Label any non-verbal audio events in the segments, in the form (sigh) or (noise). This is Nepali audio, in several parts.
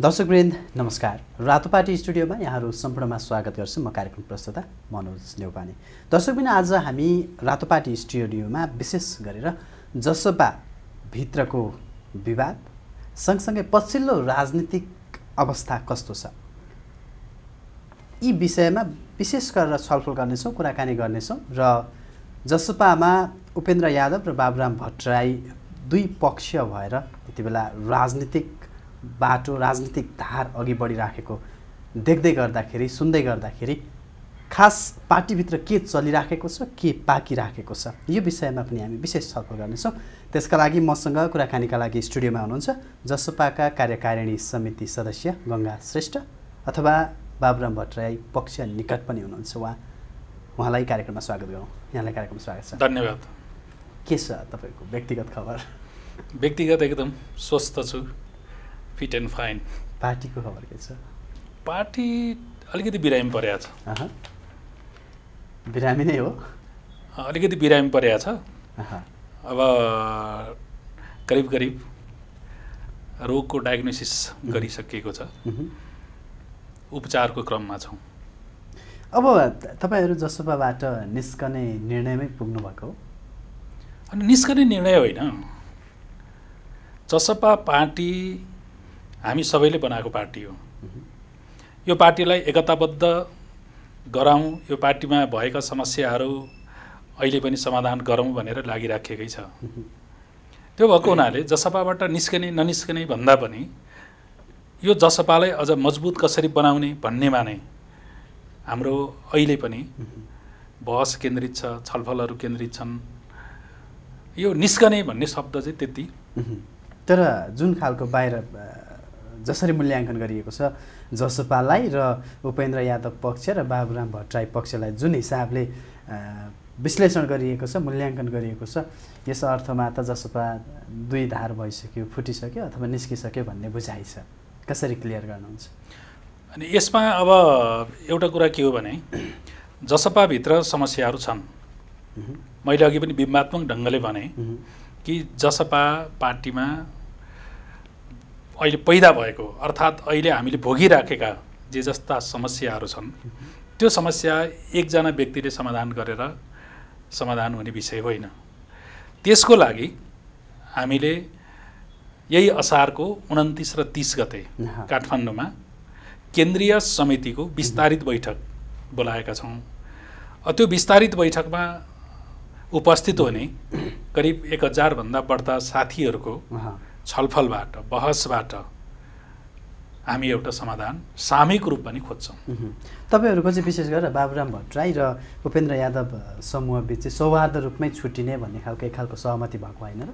दर्शक दर्शकवृन्द नमस्कार रातोपाटी स्टुडियोमा यहाँहरू सम्पूर्णमा स्वागत गर्छु म कार्यक्रम प्रस्तुता मनोज दर्शक दर्शकवृन्द आज हामी रातोपाटी स्टुडियोमा विशेष गरेर जसपा भित्रको विवाद सँगसँगै पछिल्लो राजनीतिक अवस्था कस्तो छ यी विषयमा विशेष गरेर छलफल गर्नेछौँ कुराकानी गर्नेछौँ र जसपामा उपेन्द्र यादव र बाबुराम भट्टराई दुई पक्ष भएर त्यति बेला राजनीतिक बाटो राजनीतिक धार अघि बढिराखेको देख्दै गर्दाखेरि सुन्दै गर्दाखेरि खास पार्टीभित्र के चलिराखेको छ के पाकिराखेको छ यो विषयमा पनि हामी विशेष छलफल गर्नेछौँ त्यसका लागि मसँग कुराकानीका लागि स्टुडियोमा हुनुहुन्छ जसपाका कार्यकारिणी समिति सदस्य गङ्गा श्रेष्ठ अथवा बाबुराम भट्टराई पक्ष निकट पनि हुनुहुन्छ उहाँ उहाँलाई कार्यक्रममा स्वागत गरौँ यहाँलाई कार्यक्रममा स्वागत छ धन्यवाद के छ तपाईँको व्यक्तिगत खबर व्यक्तिगत एकदम स्वस्थ छु फिट एन्ड फाइन पार्टीको खबर के छ पार्टी अलिकति बिरामी परेको छ बिरामी नै हो अलिकति बिरामी परेको छ अब करिब करिब रोगको डायग्नोसिस गरिसकेको छ उपचारको क्रममा छौँ अब तपाईँहरू जसोपाबाट निस्कने निर्णयमै पुग्नु भएको हो अनि निस्कने निर्णय होइन जसपा पार्टी हामी सबैले बनाएको पार्टी हो यो पार्टीलाई एकताबद्ध गराउँ यो पार्टीमा भएका समस्याहरू अहिले पनि समाधान गरौँ भनेर लागिराखेकै छ त्यो भएको हुनाले जसपाबाट निस्कने ननिस्कने भन्दा पनि यो जसपालाई अझ मजबुत कसरी बनाउने भन्नेमा नै हाम्रो अहिले पनि बहस केन्द्रित छ छलफलहरू केन्द्रित छन् यो निस्कने भन्ने शब्द चाहिँ त्यति तर जुन खालको बाहिर जसरी मूल्याङ्कन गरिएको छ जसपालाई र उपेन्द्र यादव पक्ष र बाबुराम भट्टराई पक्षलाई जुन हिसाबले विश्लेषण गरिएको छ मूल्याङ्कन गरिएको छ यस अर्थमा त जसपा दुई धार भइसक्यो फुटिसक्यो अथवा निस्किसक्यो भन्ने बुझाइ छ कसरी क्लियर गर्नुहुन्छ अनि यसमा अब एउटा कुरा के हो भने जसपाभित्र समस्याहरू छन् मैले अघि पनि बिम्बात्मक ढङ्गले भने कि जसपा पार्टीमा अहिले पैदा भएको अर्थात् अहिले हामीले भोगिराखेका जे जस्ता समस्याहरू छन् त्यो समस्या एकजना व्यक्तिले समाधान गरेर समाधान हुने विषय होइन त्यसको लागि हामीले यही असारको उन्तिस र तिस गते काठमाडौँमा केन्द्रीय समितिको विस्तारित बैठक बोलाएका छौँ त्यो विस्तारित बैठकमा उपस्थित हुने करिब एक हजारभन्दा बढ्ता साथीहरूको छलफलबाट बहसबाट हामी एउटा समाधान सामूहिक रूप पनि खोज्छौँ तपाईँहरूको चाहिँ विशेष गरेर बाबुराम भट्टराई र उपेन्द्र यादव समूह समूहबीच चाहिँ सौहार्द रूपमै छुट्टिने भन्ने खालको एक खालको सहमति भएको होइन र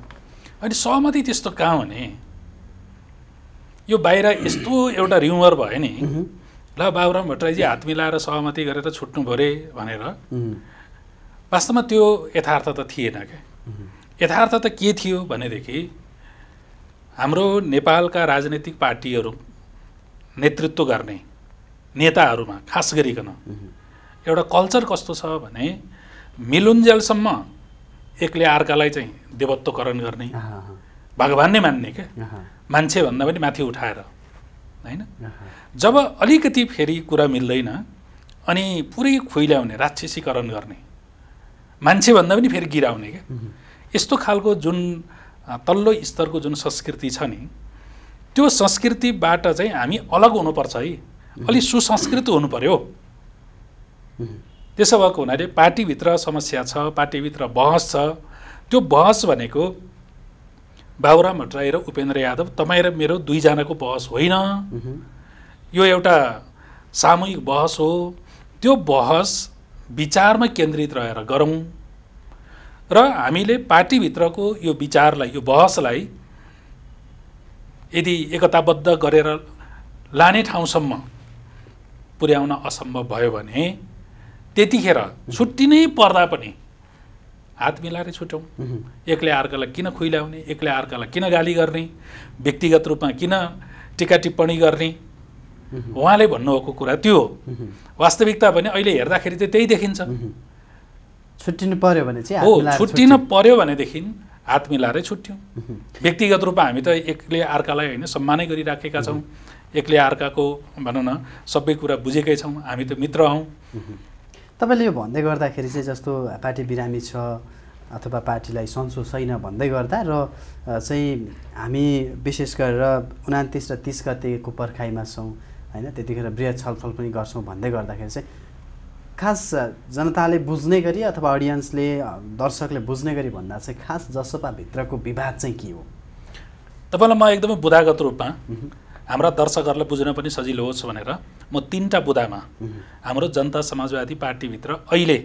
अनि सहमति त्यस्तो कहाँ हुने यो बाहिर यस्तो एउटा रिमर भयो नि ल बाबुराम भट्टराईजी हात मिलाएर सहमति गरेर छुट्नु भरे भनेर वास्तवमा त्यो यथार्थ त थिएन क्या यथार्थ त के थियो भनेदेखि हाम्रो नेपालका राजनैतिक पार्टीहरू नेतृत्व गर्ने नेताहरूमा खास गरिकन एउटा कल्चर कस्तो छ भने मिलुन्जेलसम्म एकले अर्कालाई चाहिँ देवत्वकरण गर्ने भगवान् नै मान्ने क्या भन्दा पनि माथि उठाएर होइन जब अलिकति फेरि कुरा मिल्दैन अनि पुरै खुइल्याउने राक्षसीकरण गर्ने मान्छेभन्दा पनि फेरि गिराउने क्या यस्तो खालको जुन तल्लो स्तरको जुन संस्कृति छ नि त्यो संस्कृतिबाट चाहिँ हामी अलग हुनुपर्छ है अलिक सुसंस्कृत हुनु पर्यो त्यसो भएको हुनाले पार्टीभित्र समस्या छ पार्टीभित्र बहस छ त्यो बहस भनेको बाबुराम भट्टराई र उपेन्द्र यादव तपाईँ र मेरो दुईजनाको बहस होइन यो एउटा सामूहिक बहस हो त्यो बहस विचारमा केन्द्रित रहेर गरौँ र हामीले पार्टीभित्रको यो विचारलाई यो बहसलाई यदि एकताबद्ध गरेर लाने ठाउँसम्म पुर्याउन असम्भव भयो भने त्यतिखेर छुट्टिनै पर्दा पनि हात मिलाएर छुट्याउँ एकले अर्कालाई किन खुइल्याउने एकले अर्कालाई किन गाली गर्ने व्यक्तिगत रूपमा किन टिका टिप्पणी गर्ने उहाँले भन्नुभएको कुरा त्यो हो वास्तविकता भने अहिले हेर्दाखेरि चाहिँ त्यही देखिन्छ छुट्टिनु पर्यो भने चाहिँ हो छुट्टिन पर्यो भनेदेखि हात मिलाएरै छुट्यौँ व्यक्तिगत रूपमा हामी त एकले अर्कालाई होइन सम्मानै गरिराखेका छौँ एकले अर्काको भनौँ न सबै कुरा बुझेकै छौँ हामी त मित्र हौँ तपाईँले यो भन्दै गर्दाखेरि चाहिँ जस्तो पार्टी बिरामी छ अथवा पार्टीलाई सन्चो छैन भन्दै गर्दा र चाहिँ हामी विशेष गरेर उनातिस र तिस गतेको पर्खाइमा छौँ होइन त्यतिखेर वृहत छलफल पनि गर्छौँ भन्दै गर्दाखेरि चाहिँ खास जनताले बुझ्ने गरी अथवा अडियन्सले दर्शकले बुझ्ने गरी भन्दा चाहिँ खास जसपाभित्रको विवाद चाहिँ के हो तपाईँलाई म एकदमै बुधागत रूपमा हाम्रा दर्शकहरूलाई बुझ्न पनि सजिलो होस् भनेर म तिनवटा बुदामा हाम्रो जनता समाजवादी पार्टीभित्र अहिले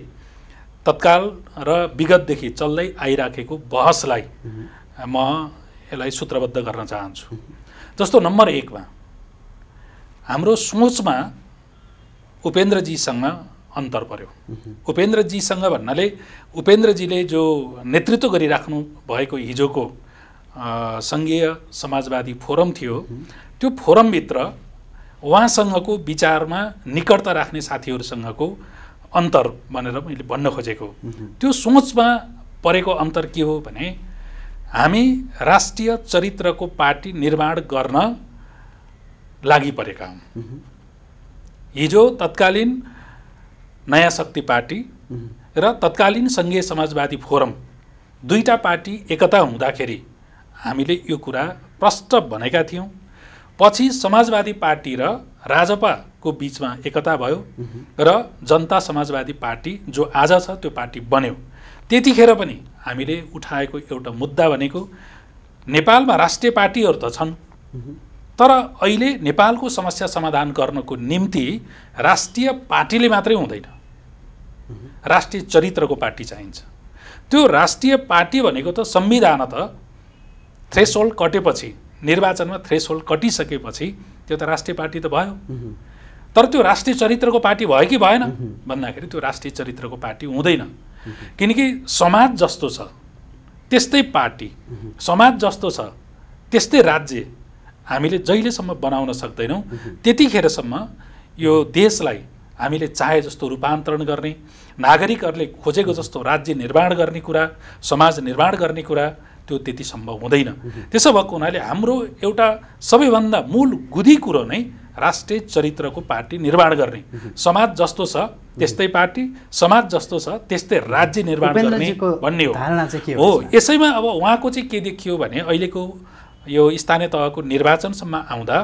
तत्काल र विगतदेखि चल्दै आइराखेको बहसलाई म यसलाई सूत्रबद्ध गर्न चाहन्छु जस्तो नम्बर एकमा हाम्रो सोचमा उपेन्द्रजीसँग अन्तर पर्यो उपेन्द्रजीसँग भन्नाले उपेन्द्रजीले जो नेतृत्व गरिराख्नु भएको हिजोको सङ्घीय समाजवादी फोरम थियो त्यो फोरमभित्र उहाँसँगको विचारमा निकटता राख्ने साथीहरूसँगको अन्तर भनेर मैले भन्न खोजेको त्यो सोचमा परेको अन्तर के हो भने हामी राष्ट्रिय चरित्रको पार्टी निर्माण गर्न लागि परेका हौँ हिजो तत्कालीन नयाँ शक्ति पार्टी र तत्कालीन सङ्घीय समाजवादी फोरम दुईवटा पार्टी एकता हुँदाखेरि हामीले यो कुरा प्रष्ट भनेका थियौँ पछि समाजवादी पार्टी र राजपाको बिचमा एकता भयो र जनता समाजवादी पार्टी जो आज छ त्यो पार्टी बन्यो त्यतिखेर पनि हामीले उठाएको एउटा मुद्दा भनेको नेपालमा राष्ट्रिय पार्टीहरू त छन् तर अहिले नेपालको समस्या समाधान गर्नको निम्ति राष्ट्रिय पार्टीले मात्रै हुँदैन राष्ट्रिय चरित्रको पार्टी चाहिन्छ त्यो राष्ट्रिय पार्टी भनेको त संविधान त थ्रेस होल्ड कटेपछि निर्वाचनमा थ्रेस होल्ड कटिसकेपछि त्यो त राष्ट्रिय पार्टी त भयो तर त्यो राष्ट्रिय चरित्रको पार्टी भयो कि भएन भन्दाखेरि त्यो राष्ट्रिय चरित्रको पार्टी हुँदैन किनकि समाज जस्तो छ त्यस्तै पार्टी समाज जस्तो छ त्यस्तै राज्य हामीले जहिलेसम्म बनाउन सक्दैनौँ त्यतिखेरसम्म यो देशलाई हामीले चाहे जस्तो रूपान्तरण गर्ने नागरिकहरूले खोजेको जस्तो राज्य निर्माण गर्ने कुरा समाज निर्माण गर्ने कुरा त्यो त्यति सम्भव हुँदैन त्यसो भएको हुनाले हाम्रो एउटा सबैभन्दा मूल गुदी कुरो नै राष्ट्रिय चरित्रको पार्टी निर्माण गर्ने समाज जस्तो छ त्यस्तै पार्टी समाज जस्तो छ त्यस्तै राज्य निर्माण गर्ने भन्ने हो यसैमा अब उहाँको चाहिँ के देखियो भने अहिलेको यो स्थानीय तहको निर्वाचनसम्म आउँदा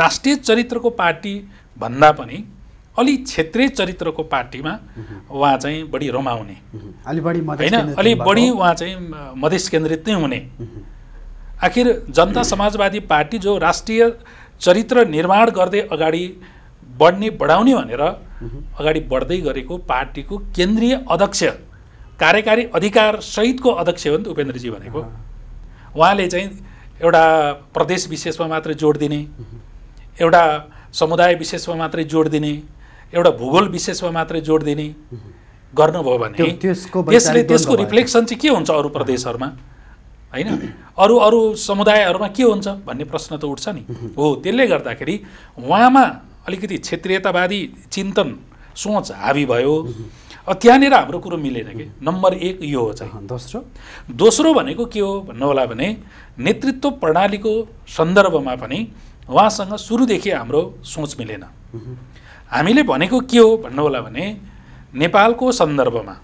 राष्ट्रिय चरित्रको पार्टी भन्दा पनि अलि क्षेत्रीय चरित्रको पार्टीमा उहाँ चाहिँ बढी रमाउने होइन अलि बढी उहाँ चाहिँ मधेस केन्द्रित नै हुने आखिर जनता समाजवादी पार्टी जो राष्ट्रिय चरित्र निर्माण गर्दै अगाडि बढ्ने बढाउने भनेर अगाडि बढ्दै गरेको पार्टीको केन्द्रीय अध्यक्ष कार्यकारी अधिकार सहितको अध्यक्ष हो नि त उपेन्द्रजी भनेको उहाँले चाहिँ एउटा प्रदेश विशेषमा मात्रै जोड दिने एउटा समुदाय विशेषमा मात्रै जोड दिने एउटा भूगोल विशेषमा मात्रै जोड दिने गर्नुभयो भने त्यसले त्यसको रिफ्लेक्सन चाहिँ के हुन्छ अरू प्रदेशहरूमा होइन अरू अरू समुदायहरूमा के हुन्छ भन्ने प्रश्न त उठ्छ नि हो त्यसले गर्दाखेरि उहाँमा अलिकति क्षेत्रीयतावादी चिन्तन सोच हावी भयो त्यहाँनिर हाम्रो कुरो मिलेन कि नम्बर एक यो हो चाहिँ दोस्रो दोस्रो भनेको के हो भन्नुहोला भने नेतृत्व प्रणालीको सन्दर्भमा पनि उहाँसँग सुरुदेखि हाम्रो सोच मिलेन हामीले भनेको के हो भन्नुहोला भने नेपालको सन्दर्भमा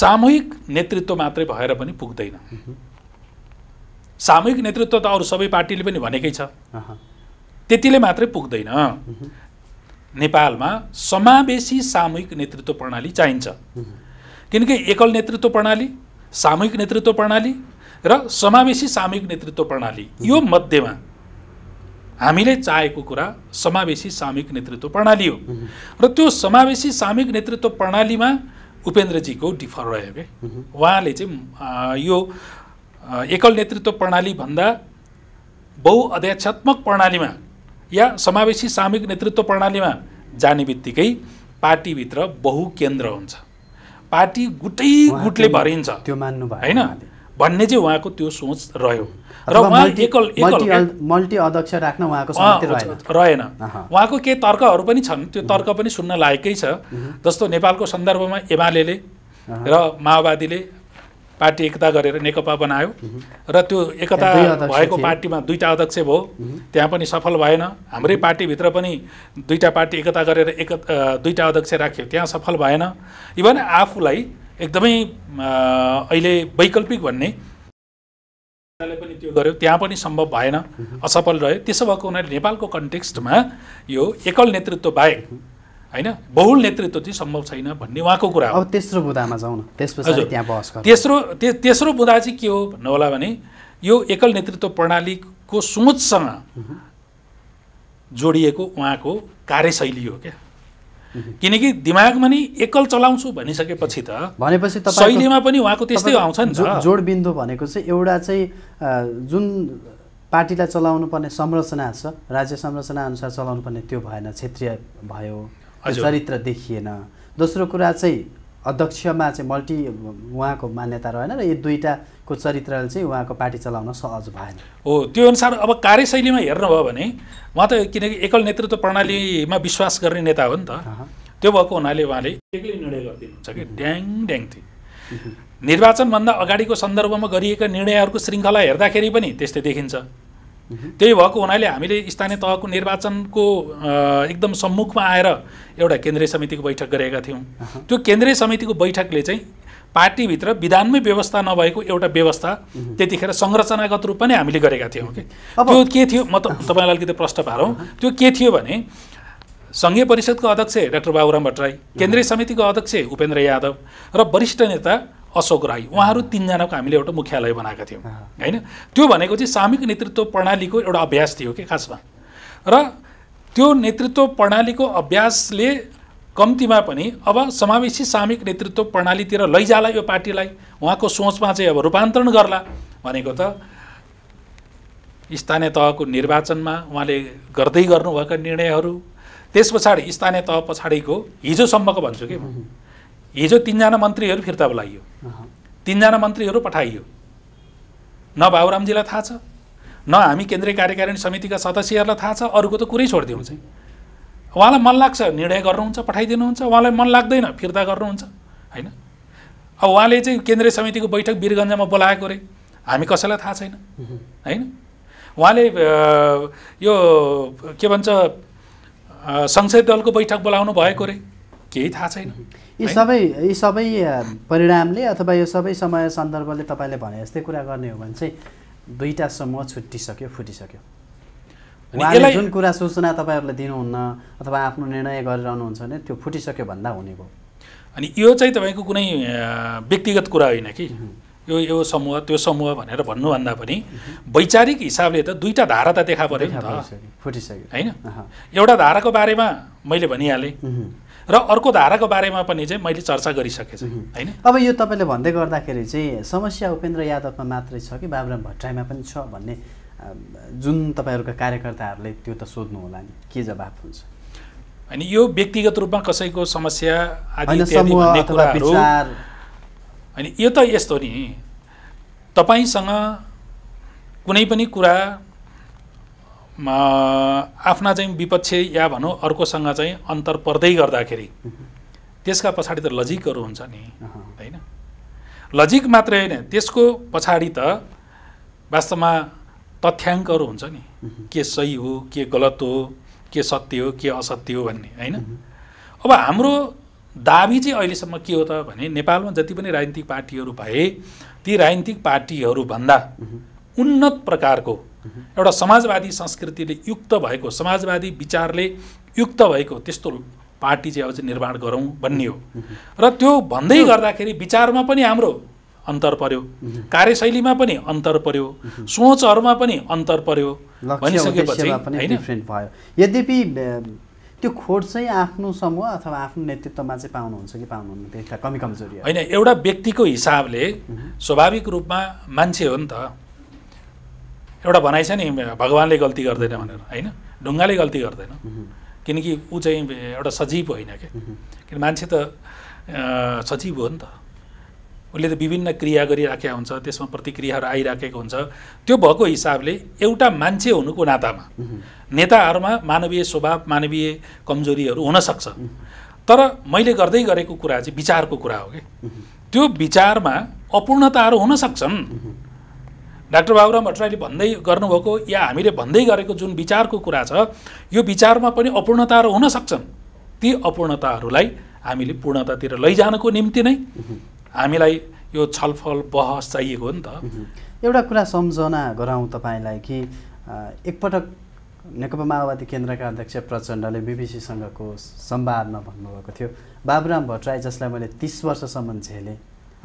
सामूहिक नेतृत्व मात्रै भएर पनि पुग्दैन सामूहिक नेतृत्व त अरू सबै पार्टीले पनि भनेकै छ त्यतिले मात्रै पुग्दैन नेपालमा समावेशी सामूहिक नेतृत्व प्रणाली चाहिन्छ किनकि एकल नेतृत्व प्रणाली सामूहिक नेतृत्व प्रणाली र समावेशी सामूहिक नेतृत्व प्रणाली यो मध्येमा हामीले चाहेको कुरा समावेशी सामूहिक नेतृत्व प्रणाली हो र त्यो समावेशी सामूहिक नेतृत्व प्रणालीमा उपेन्द्रजीको डिफर रह्यो क्या उहाँले चाहिँ यो एकल नेतृत्व प्रणालीभन्दा बहुअध्यक्षात्मक प्रणालीमा या समावेशी सामूहिक नेतृत्व प्रणालीमा जाने बित्तिकै पार्टीभित्र बहुकेन्द्र हुन्छ पार्टी गुटै गुटले भरिन्छ त्यो मान्नु भयो होइन भन्ने चाहिँ उहाँको त्यो सोच रह्यो र उहाँ एकल एकल मल्टी अध्यक्ष राख्न उहाँको रहेन उहाँको केही तर्कहरू पनि छन् त्यो तर्क पनि सुन्न लायकै छ जस्तो नेपालको सन्दर्भमा एमाले र माओवादीले पार्टी एकता गरेर नेकपा बनायो र त्यो एकता भएको पार्टीमा दुईवटा अध्यक्ष भयो त्यहाँ पनि सफल भएन हाम्रै पार्टीभित्र पनि दुईवटा पार्टी एकता गरेर एक दुईवटा अध्यक्ष राख्यो त्यहाँ सफल भएन इभन आफूलाई एकदमै अहिले वैकल्पिक भन्ने पनि त्यो गर्यो त्यहाँ पनि सम्भव भएन असफल रह्यो त्यसो भएको हुनाले नेपालको कन्टेक्स्टमा यो एकल नेतृत्व बाहेक होइन बहुल नेतृत्व चाहिँ सम्भव छैन भन्ने उहाँको कुरा हो अब तेस्रो बुदामा जाउँ न त्यसपछि त्यहाँ बहस तेस्रो ते तेस्रो बुदा चाहिँ के हो भन्नु होला भने यो एकल नेतृत्व प्रणालीको सोचसँग जोडिएको उहाँको कार्यशैली हो क्या किनकि दिमागमा नि एकल चलाउँछु भनिसकेपछि त भनेपछि शैलीमा पनि उहाँको त्यस्तै आउँछ नि जोडबिन्दु भनेको चाहिँ एउटा चाहिँ जुन पार्टीलाई चलाउनु पर्ने संरचना छ राज्य संरचना अनुसार चलाउनु पर्ने त्यो भएन क्षेत्रीय भयो चरित्र देखिएन दोस्रो कुरा चाहिँ अध्यक्षमा चाहिँ मल्टी उहाँको मान्यता रहेन र यी दुईवटाको चरित्रले चाहिँ उहाँको पार्टी चलाउन सहज भएन हो त्यो अनुसार अब कार्यशैलीमा हेर्नुभयो भने उहाँ त किनकि एकल नेतृत्व प्रणालीमा विश्वास गर्ने नेता हो नि त त्यो भएको हुनाले उहाँले एक्लै निर्णय गरिदिनुहुन्छ कि ड्याङ ड्याङ थियो निर्वाचनभन्दा अगाडिको सन्दर्भमा गरिएका निर्णयहरूको श्रृङ्खला हेर्दाखेरि पनि त्यस्तै देखिन्छ त्यही भएको हुनाले हामीले स्थानीय तहको निर्वाचनको एकदम सम्मुखमा आएर एउटा केन्द्रीय समितिको बैठक गरेका थियौँ त्यो केन्द्रीय समितिको बैठकले चाहिँ पार्टीभित्र विधानमै व्यवस्था नभएको एउटा व्यवस्था त्यतिखेर संरचनागत रूपमा नै हामीले गरेका थियौँ कि त्यो के थियो म त तपाईँलाई अलिकति प्रश्न पारौँ त्यो के थियो भने सङ्घीय परिषदको अध्यक्ष डाक्टर बाबुराम भट्टराई केन्द्रीय समितिको अध्यक्ष उपेन्द्र यादव र वरिष्ठ नेता अशोक राई उहाँहरू तिनजनाको हामीले एउटा मुख्यालय बनाएका थियौँ होइन त्यो भनेको चाहिँ सामूहिक नेतृत्व प्रणालीको एउटा अभ्यास थियो कि खासमा र त्यो नेतृत्व प्रणालीको अभ्यासले कम्तीमा पनि अब समावेशी सामूहिक नेतृत्व प्रणालीतिर लैजाला यो पार्टीलाई उहाँको सोचमा चाहिँ अब रूपान्तरण गर्ला भनेको त स्थानीय तहको निर्वाचनमा उहाँले गर्दै गर्नुभएका निर्णयहरू त्यस पछाडि स्थानीय तह पछाडिको हिजोसम्मको भन्छु कि म हिजो तिनजना मन्त्रीहरू फिर्ता बोलाइयो तिनजना मन्त्रीहरू पठाइयो न बाबुरामजीलाई थाहा छ न हामी केन्द्रीय कार्यकारिणी समितिका सदस्यहरूलाई थाहा छ अरूको त कुरै छोडिदिउँ चाहिँ उहाँलाई मन लाग्छ निर्णय गर्नुहुन्छ पठाइदिनुहुन्छ उहाँलाई मन लाग्दैन फिर्ता गर्नुहुन्छ होइन अब उहाँले चाहिँ केन्द्रीय समितिको बैठक वीरगन्जमा बोलाएको रे हामी कसैलाई थाहा छैन होइन उहाँले यो के भन्छ संसदीय दलको बैठक बोलाउनु भएको अरे केही थाहा छैन यी सबै यी सबै परिणामले अथवा यो सबै समय सन्दर्भले तपाईँले भने जस्तै कुरा गर्ने हो भने चाहिँ दुईवटा समूह छुट्टिसक्यो फुटिसक्यो जुन कुरा सूचना तपाईँहरूले दिनुहुन्न अथवा आफ्नो निर्णय गरिरहनुहुन्छ भने त्यो फुटिसक्यो भन्दा हुने भयो अनि यो चाहिँ तपाईँको कुनै व्यक्तिगत कुरा होइन कि यो यो समूह त्यो समूह भनेर भन्नुभन्दा पनि वैचारिक हिसाबले त दुईवटा धारा त देखा पऱ्यो नि त फुटिसक्यो होइन एउटा धाराको बारेमा मैले भनिहालेँ र अर्को धाराको बारेमा पनि चाहिँ मैले चर्चा गरिसकेछु छु होइन अब यो तपाईँले भन्दै गर्दाखेरि चाहिँ समस्या उपेन्द्र यादवमा मात्रै छ कि बाबुराम भट्टराईमा पनि छ भन्ने जुन तपाईँहरूका कार्यकर्ताहरूले त्यो त सोध्नु होला नि के जवाब हुन्छ होइन यो व्यक्तिगत रूपमा कसैको समस्या होइन यो त यस्तो नि तपाईँसँग कुनै पनि कुरा आफ्ना चाहिँ विपक्ष या भनौँ अर्कोसँग चाहिँ अन्तर पर्दै गर्दाखेरि त्यसका पछाडि त लजिकहरू हुन्छ नि होइन लजिक मात्रै होइन त्यसको पछाडि त वास्तवमा तथ्याङ्कहरू हुन्छ नि के सही हो के गलत हो के सत्य हो के असत्य हो भन्ने होइन अब हाम्रो दाबी चाहिँ अहिलेसम्म के हो त भने नेपालमा जति पनि राजनीतिक पार्टीहरू भए ती राजनीतिक पार्टीहरूभन्दा उन्नत प्रकारको एउटा समाजवादी संस्कृतिले युक्त भएको समाजवादी विचारले युक्त भएको त्यस्तो पार्टी चाहिँ अझ निर्माण गरौँ भन्ने हो र त्यो भन्दै गर्दाखेरि विचारमा पनि हाम्रो अन्तर पर्यो कार्यशैलीमा पनि अन्तर पर्यो सोचहरूमा पनि अन्तर पर्यो भनिसकेपछि यद्यपि त्यो खोट चाहिँ आफ्नो समूह अथवा आफ्नो नेतृत्वमा चाहिँ पाउनुहुन्छ कि पाउनुहुन्छ त्यसलाई कमी कमजोरी होइन एउटा व्यक्तिको हिसाबले स्वाभाविक रूपमा मान्छे हो नि त एउटा भनाइ छ नि भगवान्ले गल्ती गर्दैन भनेर होइन ढुङ्गाले गल्ती गर्दैन किनकि ऊ चाहिँ एउटा सजीव होइन क्या किन मान्छे त सजीव हो नि त उसले त विभिन्न क्रिया गरिराखेका हुन्छ त्यसमा प्रतिक्रियाहरू आइराखेको हुन्छ त्यो भएको हिसाबले एउटा मान्छे हुनुको नातामा नेताहरूमा मानवीय स्वभाव मानवीय कमजोरीहरू हुनसक्छ तर मैले गर्दै गरेको कुरा चाहिँ विचारको कुरा हो कि त्यो विचारमा अपूर्णताहरू हुनसक्छन् डाक्टर बाबुराम भट्टराईले भन्दै गर्नुभएको या हामीले भन्दै गरेको जुन विचारको कुरा छ यो विचारमा पनि अपूर्णताहरू हुन सक्छन् ती अपूर्णताहरूलाई हामीले पूर्णतातिर लैजानको निम्ति नै हामीलाई यो छलफल बहस चाहिएको हो नि त एउटा कुरा सम्झना गराउँ तपाईँलाई कि एकपटक नेकपा माओवादी केन्द्रका अध्यक्ष प्रचण्डले बिबिसीसँगको संवादमा भन्नुभएको थियो बाबुराम भट्टराई जसलाई मैले तिस वर्षसम्म झेलेँ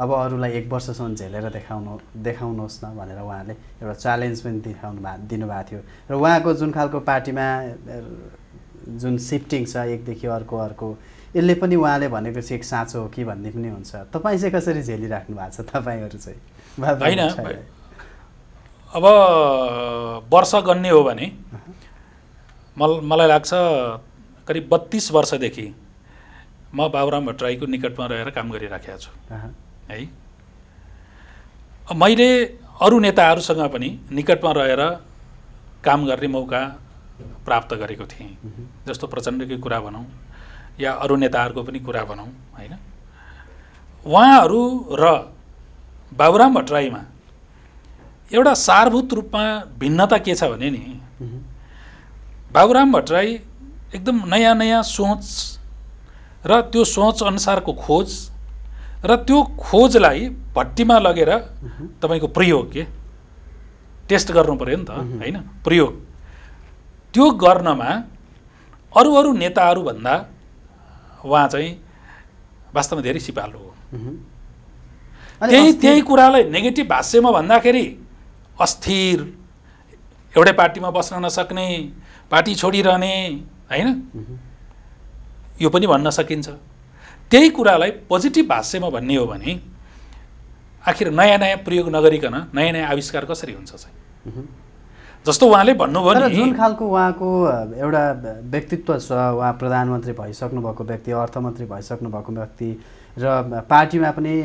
अब अरूलाई एक वर्षसम्म झेलेर देखाउनु देखाउनुहोस् न भनेर उहाँले एउटा च्यालेन्ज पनि देखाउनु भा दिनुभएको थियो र उहाँको जुन खालको पार्टीमा जुन सिफ्टिङ छ एकदेखि अर्को अर्को यसले पनि उहाँले भनेको चाहिँ एक साँचो हो कि भन्ने पनि हुन्छ तपाईँ चाहिँ कसरी झेलिराख्नु भएको छ तपाईँहरू चाहिँ होइन अब वर्ष गन्ने हो भने म मलाई लाग्छ करिब बत्तिस वर्षदेखि म बाबुराम भट्टराईको निकटमा रहेर काम गरिराखेको छु है मैले अरू नेताहरूसँग पनि निकटमा रहेर काम गर्ने मौका प्राप्त गरेको थिएँ जस्तो प्रचण्डकै कुरा भनौँ या अरू नेताहरूको पनि कुरा भनौँ होइन उहाँहरू र बाबुराम भट्टराईमा एउटा सारभूत रूपमा भिन्नता के छ भने नि बाबुराम भट्टराई एकदम नयाँ नयाँ सोच र त्यो सोच अनुसारको खोज र त्यो खोजलाई भट्टीमा लगेर तपाईँको प्रयोग के टेस्ट गर्नु पऱ्यो नि त होइन प्रयोग त्यो गर्नमा अरू अरू नेताहरूभन्दा उहाँ चाहिँ वास्तवमा धेरै सिपालु हो त्यही त्यही कुरालाई नेगेटिभ भाष्यमा भन्दाखेरि अस्थिर एउटै पार्टीमा बस्न नसक्ने पार्टी छोडिरहने होइन यो पनि भन्न सकिन्छ त्यही कुरालाई पोजिटिभ भाष्यमा भन्ने हो भने आखिर नयाँ नयाँ प्रयोग नगरिकन नयाँ नयाँ आविष्कार कसरी हुन्छ चाहिँ जस्तो उहाँले भन्नुभयो जुन खालको उहाँको एउटा व्यक्तित्व छ उहाँ प्रधानमन्त्री भइसक्नु भएको व्यक्ति अर्थमन्त्री भइसक्नु भएको व्यक्ति र पार्टीमा पनि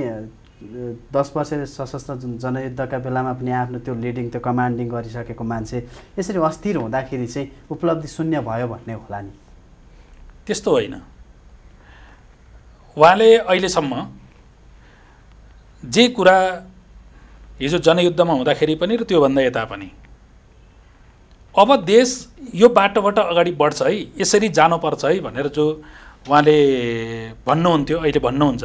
दस वर्ष सशस्त्र जनयुद्धका बेलामा पनि आफ्नो त्यो लिडिङ त्यो कमान्डिङ गरिसकेको मान्छे यसरी अस्थिर हुँदाखेरि चाहिँ उपलब्धि शून्य भयो भन्ने होला नि त्यस्तो होइन उहाँले अहिलेसम्म जे कुरा हिजो जनयुद्धमा हुँदाखेरि पनि र त्योभन्दा यता पनि अब देश यो बाटोबाट अगाडि बढ्छ है यसरी जानुपर्छ है भनेर जो उहाँले भन्नुहुन्थ्यो अहिले भन्नुहुन्छ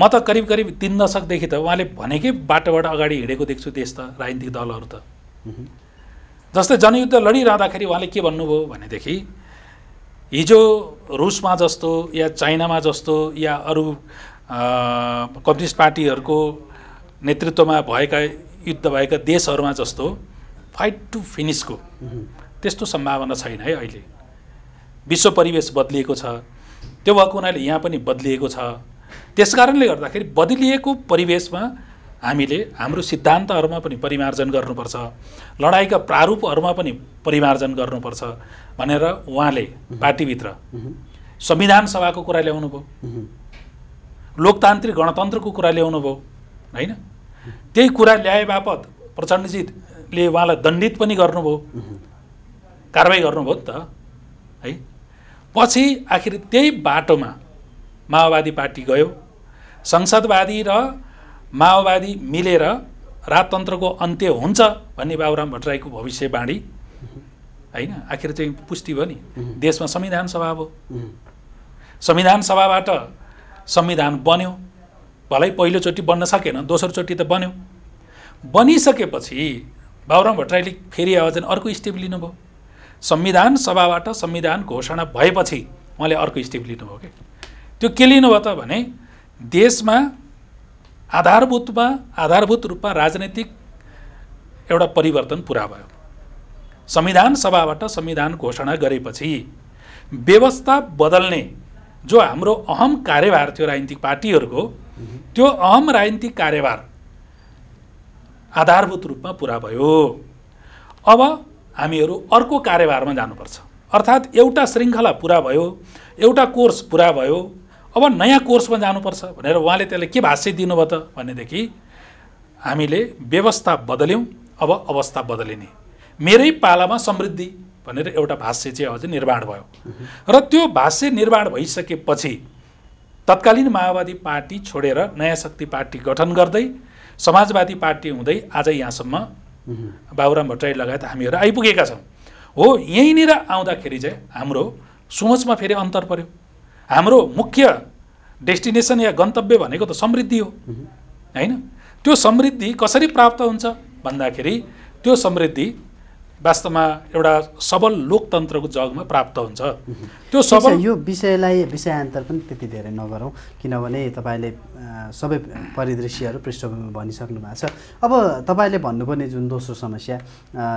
म त करिब करिब तिन दशकदेखि त उहाँले भनेकै बाटोबाट अगाडि हिँडेको देख्छु देश त राजनीतिक दलहरू त जस्तै जनयुद्ध लडिरहँदाखेरि उहाँले के भन्नुभयो भनेदेखि हिजो रुसमा जस्तो या चाइनामा जस्तो या अरू कम्युनिस्ट पार्टीहरूको नेतृत्वमा भएका युद्ध भएका देशहरूमा जस्तो फाइट टु फिनिसको त्यस्तो सम्भावना छैन है अहिले विश्व परिवेश बदलिएको छ त्यो भएको हुनाले यहाँ पनि बदलिएको छ त्यस कारणले गर्दाखेरि बदलिएको परिवेशमा हामीले हाम्रो सिद्धान्तहरूमा पनि परिमार्जन गर्नुपर्छ लडाइँका प्रारूपहरूमा पनि परिमार्जन गर्नुपर्छ भनेर उहाँले पार्टीभित्र संविधान सभाको कुरा ल्याउनुभयो लोकतान्त्रिक गणतन्त्रको कुरा ल्याउनुभयो होइन त्यही कुरा ल्याए बापत प्रचण्डजीले उहाँलाई दण्डित पनि गर्नुभयो कारवाही गर्नुभयो नि त है पछि आखिर त्यही बाटोमा माओवादी पार्टी गयो संसदवादी र माओवादी मिलेर राजतन्त्रको अन्त्य हुन्छ भन्ने बाबुराम भट्टराईको भविष्यवाणी होइन आखिर चाहिँ पुष्टि भयो नि देशमा संविधान सभा भयो संविधान सभाबाट संविधान बन्यो भलै पहिलोचोटि बन्न सकेन दोस्रोचोटि त बन्यो बनिसकेपछि बाबुराम भट्टराईले फेरि आवाज अर्को स्टेप लिनुभयो संविधान सभाबाट संविधान घोषणा भएपछि उहाँले अर्को स्टेप लिनुभयो कि त्यो के लिनुभयो त भने देशमा आधारभूतमा आधारभूत रूपमा राजनैतिक एउटा परिवर्तन पुरा भयो संविधान सभाबाट संविधान घोषणा गरेपछि व्यवस्था बदल्ने जो हाम्रो अहम कार्यभार थियो राजनीतिक पार्टीहरूको त्यो अहम राजनीतिक कार्यभार आधारभूत रूपमा पुरा भयो अब हामीहरू अर्को कार्यभारमा जानुपर्छ अर्थात् एउटा श्रृङ्खला पुरा भयो एउटा कोर्स पुरा भयो अब नयाँ कोर्समा जानुपर्छ भनेर उहाँले त्यसलाई के भाष्य दिनुभयो त भनेदेखि हामीले व्यवस्था बदल्यौँ अब अवस्था बदलिने मेरै पालामा समृद्धि भनेर एउटा भाष्य चाहिँ अझै निर्माण भयो र त्यो भाष्य निर्माण भइसकेपछि तत्कालीन माओवादी पार्टी छोडेर नयाँ शक्ति पार्टी गठन गर्दै समाजवादी पार्टी हुँदै आज यहाँसम्म बाबुराम भट्टराई लगायत हामीहरू आइपुगेका छौँ हो यहीँनिर आउँदाखेरि चाहिँ हाम्रो सोचमा फेरि अन्तर पऱ्यो हाम्रो मुख्य डेस्टिनेसन या गन्तव्य भनेको त समृद्धि हो होइन त्यो समृद्धि कसरी प्राप्त हुन्छ भन्दाखेरि त्यो समृद्धि वास्तवमा एउटा सबल लोकतन्त्रको जगमा प्राप्त हुन्छ त्यो सबल यो विषयलाई विषयान्तर पनि त्यति धेरै नगरौँ किनभने तपाईँले सबै परिदृश्यहरू पृष्ठभूमिमा भनिसक्नु भएको छ अब तपाईँले भन्नुपर्ने जुन दोस्रो समस्या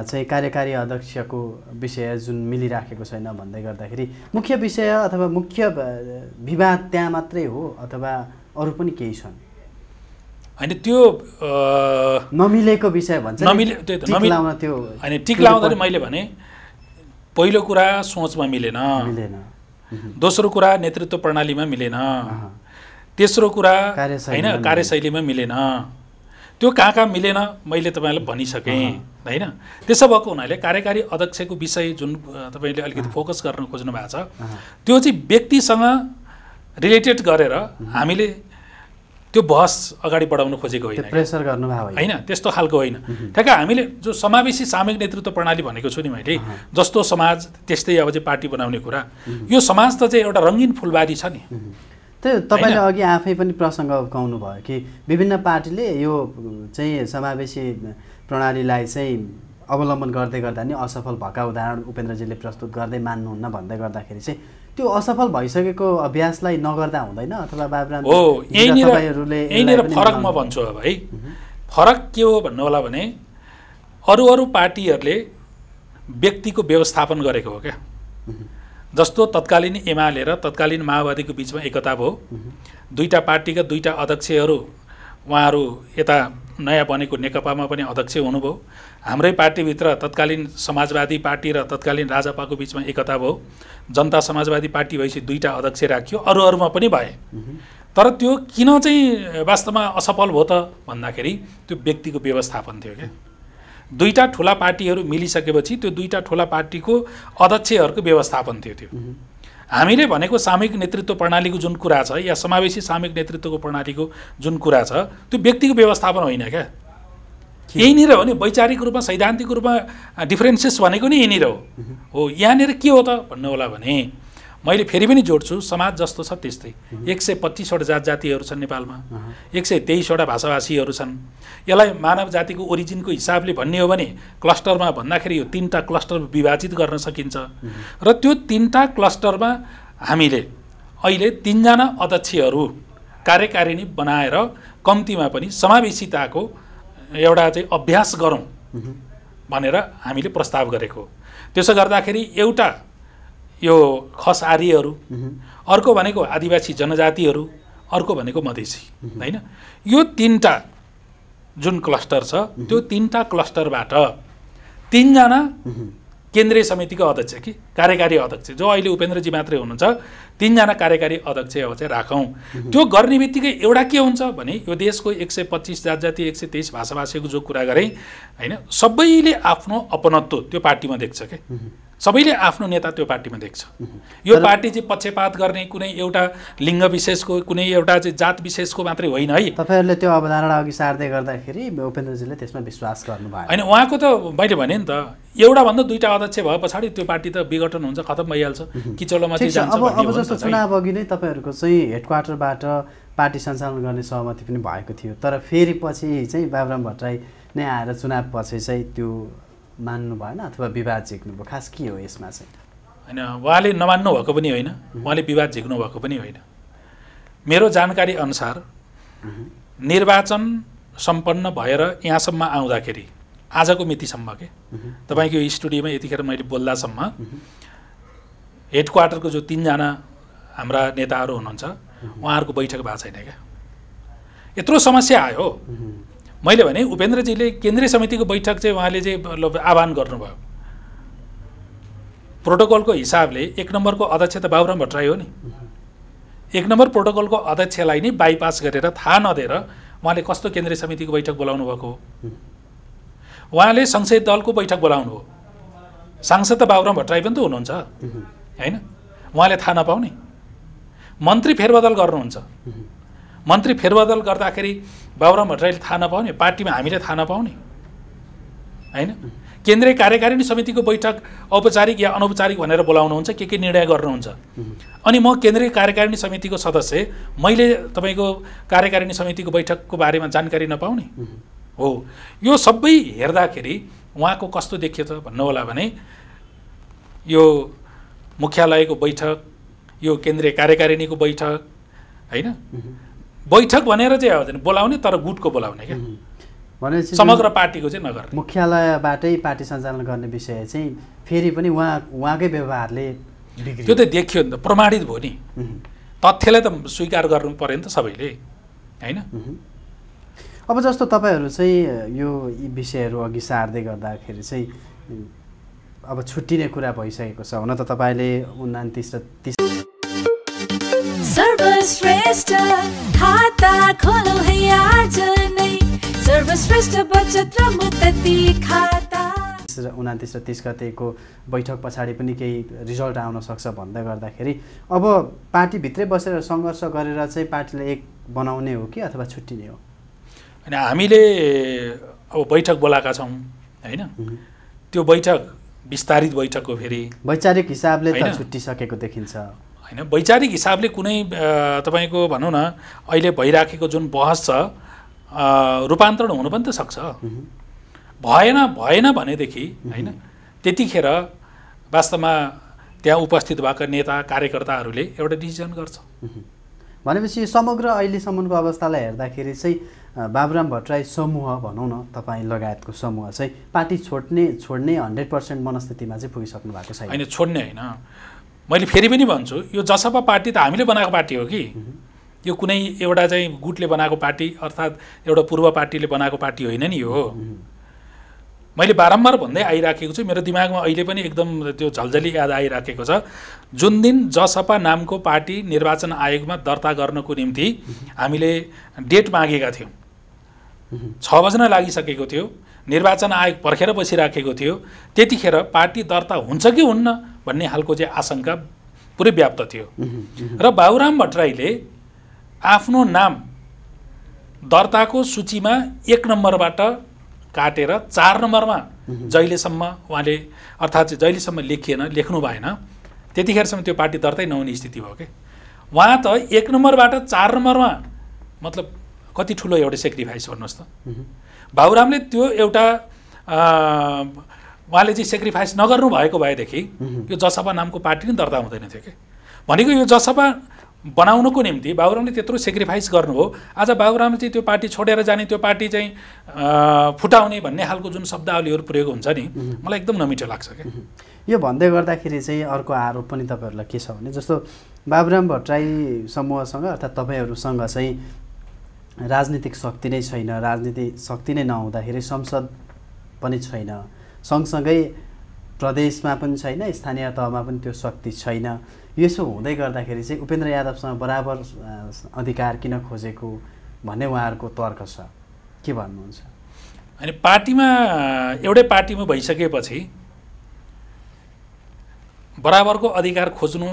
चाहिँ कार्यकारी अध्यक्षको विषय जुन मिलिराखेको छैन भन्दै गर्दाखेरि मुख्य विषय अथवा मुख्य विवाद त्यहाँ मात्रै हो अथवा अरू पनि केही छन् होइन त्यो नमिलेको विषय भन्छ नमिले त्यो होइन टिक लाउँदाखेरि मैले भने पहिलो कुरा सोचमा मिलेन मिलेन दोस्रो कुरा नेतृत्व प्रणालीमा मिलेन तेस्रो कुरा होइन कार्यशैलीमा मिलेन त्यो कहाँ कहाँ मिलेन मैले तपाईँलाई भनिसकेँ होइन त्यसो भएको हुनाले कार्यकारी अध्यक्षको विषय जुन तपाईँले अलिकति फोकस गर्न खोज्नु भएको छ त्यो चाहिँ व्यक्तिसँग रिलेटेड गरेर हामीले त्यो बहस अगाडि बढाउन खोजेको होइन प्रेसर गर्नु होइन त्यस्तो खालको होइन ठ्याक्क हामीले जो समावेशी सामूहिक नेतृत्व प्रणाली भनेको छु नि मैले जस्तो समाज त्यस्तै अब चाहिँ पार्टी बनाउने कुरा यो समाज त चाहिँ एउटा रङ्गिन फुलबारी छ नि त्यो तपाईँले अघि आफै पनि प्रसङ्ग गाउनु भयो कि विभिन्न पार्टीले यो चाहिँ समावेशी प्रणालीलाई चाहिँ अवलम्बन गर्दै गर्दा नि असफल भएका उदाहरण उपेन्द्रजीले प्रस्तुत गर्दै मान्नुहुन्न भन्दै गर्दाखेरि चाहिँ त्यो असफल भइसकेको अभ्यासलाई नगर्दा हुँदैन अथवा बाबुराम हो यहीँनिर फरक म भन्छु अब है फरक के हो भन्नु होला भने अरू अरू पार्टीहरूले व्यक्तिको व्यवस्थापन गरेको हो क्या जस्तो तत्कालीन एमाले र तत्कालीन माओवादीको बिचमा एकता भयो दुईवटा पार्टीका दुईवटा अध्यक्षहरू उहाँहरू यता नयाँ बनेको नेकपामा पनि अध्यक्ष हुनुभयो हाम्रै पार्टीभित्र तत्कालीन समाजवादी पार्टी र तत्कालीन राजापाको बिचमा एकता भयो जनता समाजवादी पार्टी भएपछि दुईवटा अध्यक्ष राखियो अरू अरूमा पनि भए तर त्यो किन चाहिँ वास्तवमा असफल भयो त भन्दाखेरि त्यो व्यक्तिको व्यवस्थापन थियो क्या दुईवटा ठुला पार्टीहरू मिलिसकेपछि त्यो दुईवटा ठुला पार्टीको अध्यक्षहरूको व्यवस्थापन थियो त्यो हामीले भनेको सामूहिक नेतृत्व प्रणालीको जुन कुरा छ या समावेशी सामूहिक नेतृत्वको प्रणालीको जुन कुरा छ त्यो व्यक्तिको व्यवस्थापन होइन क्या यहीँनिर हो नि वैचारिक रूपमा सैद्धान्तिक रूपमा डिफ्रेन्सेस भनेको नि यहीँनिर हो हो यहाँनिर के हो त भन्नु होला भने मैले फेरि पनि जोड्छु समाज जस्तो छ त्यस्तै एक सय पच्चिसवटा जात जातिहरू छन् नेपालमा एक सय तेइसवटा भाषाभाषीहरू छन् यसलाई मानव जातिको ओरिजिनको हिसाबले भन्ने हो भने क्लस्टरमा भन्दाखेरि यो तिनवटा क्लस्टर विभाजित गर्न सकिन्छ र त्यो तिनवटा क्लस्टरमा हामीले अहिले तिनजना अध्यक्षहरू कार्यकारिणी बनाएर कम्तीमा पनि समावेशिताको एउटा चाहिँ अभ्यास गरौँ भनेर हामीले प्रस्ताव गरेको त्यसो गर्दाखेरि एउटा यो खस आर्यहरू अर्को भनेको आदिवासी जनजातिहरू अर्को भनेको मधेसी होइन यो तिनवटा जुन क्लस्टर छ त्यो तिनवटा क्लस्टरबाट तिनजना केन्द्रीय समितिको अध्यक्ष कि कार्यकारी अध्यक्ष जो अहिले उपेन्द्रजी मात्रै हुनुहुन्छ तिनजना कार्यकारी अध्यक्ष अब चाहिँ राखौँ त्यो गर्ने बित्तिकै एउटा के हुन्छ भने यो देशको एक सय पच्चिस जात जाति एक सय तेइस भाषाभाषीको जो कुरा गरेँ होइन सबैले आफ्नो अपनत्व त्यो पार्टीमा देख्छ क्या सबैले आफ्नो नेता त्यो पार्टीमा देख्छ यो पार्टी चाहिँ पक्षपात गर्ने कुनै एउटा लिङ्ग विशेषको कुनै एउटा चाहिँ जात विशेषको मात्रै होइन है तपाईँहरूले त्यो अवधारणा अघि सार्दै गर्दाखेरि उपेन्द्रजीले त्यसमा विश्वास गर्नुभयो होइन उहाँको त मैले भने नि त एउटा भन्दा दुईवटा अध्यक्ष भए पछाडि त्यो पार्टी त विघटन हुन्छ खतम भइहाल्छ किचलोमा जस्तो चुनाव अघि नै तपाईँहरूको चाहिँ हेडक्वार्टरबाट पार्टी सञ्चालन गर्ने सहमति पनि भएको थियो तर फेरि पछि चाहिँ बाबुराम भट्टराई नै आएर चुनाव पछि चाहिँ त्यो मान्नु भएन अथवा विवाद झिक्नुभयो खास के हो यसमा चाहिँ होइन उहाँले नमान्नु भएको पनि होइन उहाँले विवाद झिक्नु भएको पनि होइन मेरो जानकारी अनुसार निर्वाचन सम्पन्न भएर यहाँसम्म आउँदाखेरि आजको मितिसम्म के तपाईँको स्टुडियोमा यतिखेर मैले बोल्दासम्म हेड क्वार्टरको जो तिनजना हाम्रा नेताहरू हुनुहुन्छ उहाँहरूको बैठक भएको छैन क्या यत्रो समस्या आयो मैले भने उपेन्द्रजीले केन्द्रीय समितिको बैठक चाहिँ उहाँले चाहिँ आह्वान गर्नुभयो प्रोटोकलको हिसाबले एक नम्बरको अध्यक्ष त बाबुराम भट्टराई हो नि एक नम्बर प्रोटोकलको अध्यक्षलाई नै बाइपास गरेर थाहा नदिएर उहाँले कस्तो केन्द्रीय समितिको बैठक बोलाउनु भएको हो उहाँले संसदीय दलको बैठक बोलाउनु हो सांसद त बाबुराम भट्टराई पनि त हुनुहुन्छ होइन उहाँले थाहा नपाउने मन्त्री फेरबदल गर्नुहुन्छ मन्त्री फेरबदल गर्दाखेरि बाबुराम भट्टराईले थाहा नपाउने पार्टीमा हामीले थाहा नपाउने होइन केन्द्रीय कार्यकारिणी समितिको बैठक औपचारिक या अनौपचारिक भनेर बोलाउनुहुन्छ के के निर्णय गर्नुहुन्छ अनि म केन्द्रीय कार्यकारिणी समितिको सदस्य मैले तपाईँको कार्यकारिणी समितिको बैठकको बारेमा जानकारी नपाउने हो यो सबै हेर्दाखेरि उहाँको कस्तो देखियो त भन्नु होला भने यो मुख्यालयको बैठक यो केन्द्रीय कार्यकारिणीको बैठक होइन बैठक भनेर चाहिँ आउँदैन बोलाउने तर गुटको बोलाउने क्या भनेपछि समग्र पार्टीको चाहिँ नगर मुख्यालयबाटै पार्टी सञ्चालन गर्ने विषय चाहिँ फेरि पनि उहाँ उहाँकै व्यवहारले त्यो त देखियो नि त प्रमाणित भयो नि तथ्यलाई त स्वीकार गर्नु पऱ्यो नि त सबैले होइन अब जस्तो तपाईँहरू चाहिँ यो विषयहरू अघि सार्दै गर्दाखेरि चाहिँ अब छुट्टिने कुरा भइसकेको छ हुन त तपाईँले उन्तिस र तिस सर्वश्रेष्ठ खाता है आज नै सर्वश्रेष्ठ बचत खाता उनातिस र तिस गतेको बैठक पछाडि पनि केही रिजल्ट आउन सक्छ भन्दै गर्दाखेरि अब पार्टीभित्रै बसेर सङ्घर्ष गरेर चाहिँ पार्टीले एक बनाउने हो कि अथवा छुट्टिने हो होइन हामीले अब बैठक बोलाएका छौँ होइन त्यो बैठक विस्तारित बैठक हो फेरि वैचारिक हिसाबले छुट्टिसकेको देखिन्छ होइन वैचारिक हिसाबले कुनै तपाईँको भनौँ न अहिले भइराखेको जुन बहस छ रूपान्तरण हुनु पनि त सक्छ भएन भएन भनेदेखि होइन त्यतिखेर वास्तवमा त्यहाँ उपस्थित भएका नेता कार्यकर्ताहरूले एउटा डिसिजन गर्छ भनेपछि समग्र अहिलेसम्मको अवस्थालाई हेर्दाखेरि चाहिँ बाबुराम भट्टराई समूह भनौँ न तपाईँ लगायतको समूह चाहिँ पार्टी छोड्ने छोड्ने हन्ड्रेड पर्सेन्ट मनस्थितिमा चाहिँ पुगिसक्नु भएको छैन होइन छोड्ने होइन मैले फेरि पनि भन्छु यो जसपा पार्टी त हामीले बनाएको पार्टी हो कि यो कुनै एउटा चाहिँ गुटले बनाएको पार्टी अर्थात् एउटा पूर्व पार्टीले बनाएको पार्टी होइन नि हो मैले बारम्बार भन्दै आइराखेको छु मेरो दिमागमा अहिले पनि एकदम त्यो झल्झली याद आइराखेको छ जुन दिन जसपा नामको पार्टी निर्वाचन आयोगमा दर्ता गर्नको निम्ति हामीले डेट मागेका थियौँ छ बज्न लागिसकेको थियो निर्वाचन आयोग पर्खेर बसिराखेको थियो त्यतिखेर पार्टी दर्ता हुन्छ कि हुन्न भन्ने खालको चाहिँ आशंका पुरै व्याप्त थियो र बाबुराम भट्टराईले आफ्नो नाम दर्ताको सूचीमा एक नम्बरबाट काटेर चार नम्बरमा जहिलेसम्म उहाँले अर्थात् जहिलेसम्म लेखिएन लेख्नु भएन त्यतिखेरसम्म त्यो पार्टी दर्तै नहुने स्थिति भयो कि उहाँ त एक नम्बरबाट चार नम्बरमा मतलब कति ठुलो एउटा सेक्रिफाइस भन्नुहोस् त बाबुरामले त्यो एउटा उहाँले चाहिँ सेक्रिफाइस नगर्नु भएको भएदेखि यो जसपा नामको पार्टी नै दर्ता हुँदैन थियो कि भनेको यो जसपा बनाउनको निम्ति बाबुरामले त्यत्रो सेक्रिफाइस गर्नु हो आज बाबुरामले चाहिँ त्यो पार्टी छोडेर जाने त्यो पार्टी चाहिँ फुटाउने भन्ने खालको जुन शब्दावलीहरू प्रयोग हुन्छ नि मलाई एकदम नमिठो लाग्छ क्या यो भन्दै गर्दाखेरि चाहिँ अर्को आरोप पनि तपाईँहरूलाई के छ भने जस्तो बाबुराम भट्टराई समूहसँग अर्थात् तपाईँहरूसँग चाहिँ राजनीतिक शक्ति नै छैन राजनीति शक्ति नै नहुँदाखेरि संसद पनि छैन सँगसँगै प्रदेशमा पनि छैन स्थानीय तहमा पनि त्यो शक्ति छैन यसो हुँदै गर्दाखेरि चाहिँ उपेन्द्र यादवसँग बराबर अधिकार किन खोजेको भन्ने उहाँहरूको तर्क छ के भन्नुहुन्छ अनि पार्टीमा एउटै पार्टीमा भइसकेपछि बराबरको अधिकार खोज्नु